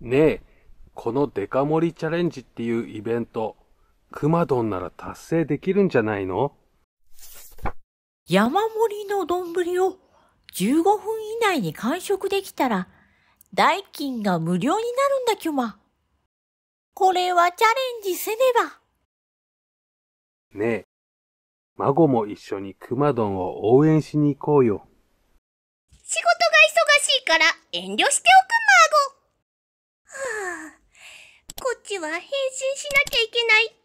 ねえ、このデカ盛りチャレンジっていうイベント、くまどんなら達成できるんじゃないの山盛りの丼を15分以内に完食できたら、代金が無料になるんだ、キュマ。これはチャレンジせねば。ねえ、孫も一緒にくまどんを応援しに行こうよ。仕事が忙しいから遠慮しておくは変身しなきゃいけない。